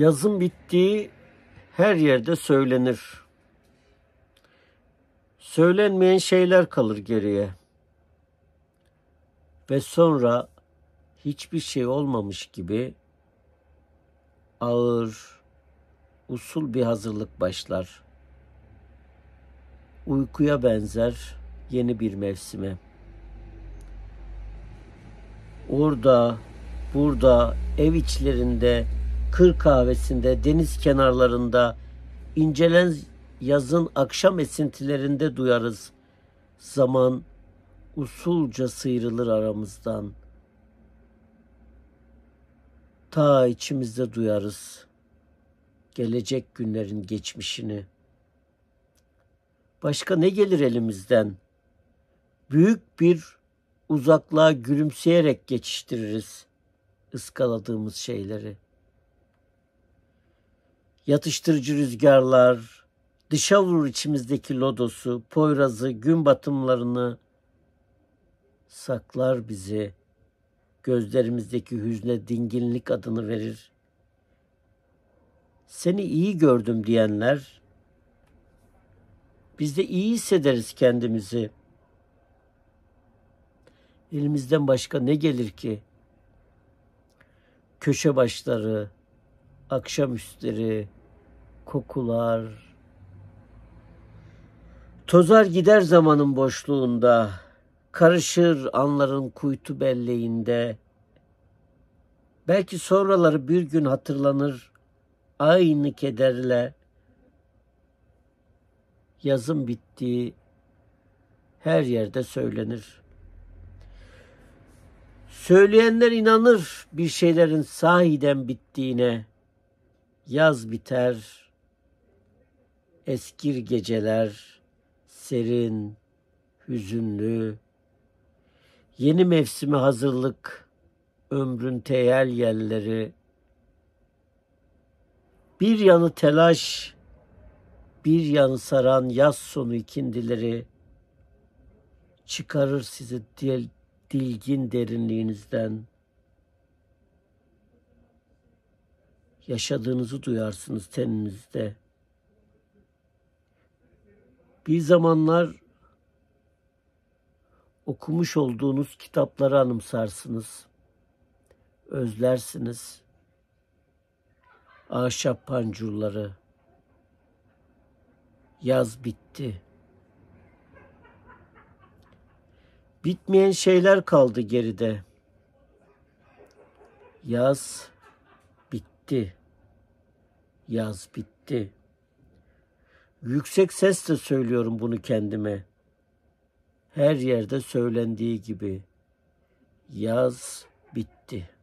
Yazın bittiği her yerde söylenir. Söylenmeyen şeyler kalır geriye. Ve sonra hiçbir şey olmamış gibi ağır, usul bir hazırlık başlar. Uykuya benzer yeni bir mevsime. Orada, burada, ev içlerinde kır kahvesinde, deniz kenarlarında, incelen yazın akşam esintilerinde duyarız. Zaman usulca sıyrılır aramızdan. Ta içimizde duyarız gelecek günlerin geçmişini. Başka ne gelir elimizden? Büyük bir uzaklığa gülümseyerek geçiştiririz ıskaladığımız şeyleri.'' yatıştırıcı rüzgarlar, dışa vurur içimizdeki lodosu, poyrazı, gün batımlarını saklar bizi. Gözlerimizdeki hüzne dinginlik adını verir. Seni iyi gördüm diyenler, biz de iyi hissederiz kendimizi. Elimizden başka ne gelir ki? Köşe başları, akşam üstleri, kokular. Tozar gider zamanın boşluğunda, karışır anların kuytu belleğinde. Belki sonraları bir gün hatırlanır aynı kederle. Yazın bittiği her yerde söylenir. Söyleyenler inanır bir şeylerin sahiden bittiğine. Yaz biter, eskir geceler, serin, hüzünlü, yeni mevsime hazırlık, ömrün teyel yerleri, bir yanı telaş, bir yanı saran yaz sonu ikindileri çıkarır sizi dil, dilgin derinliğinizden. Yaşadığınızı duyarsınız teninizde. Bir zamanlar okumuş olduğunuz kitapları anımsarsınız. Özlersiniz. Ahşap pancurları. Yaz bitti. Bitmeyen şeyler kaldı geride. Yaz bitti. Yaz bitti. Yüksek sesle söylüyorum bunu kendime. Her yerde söylendiği gibi. Yaz bitti.''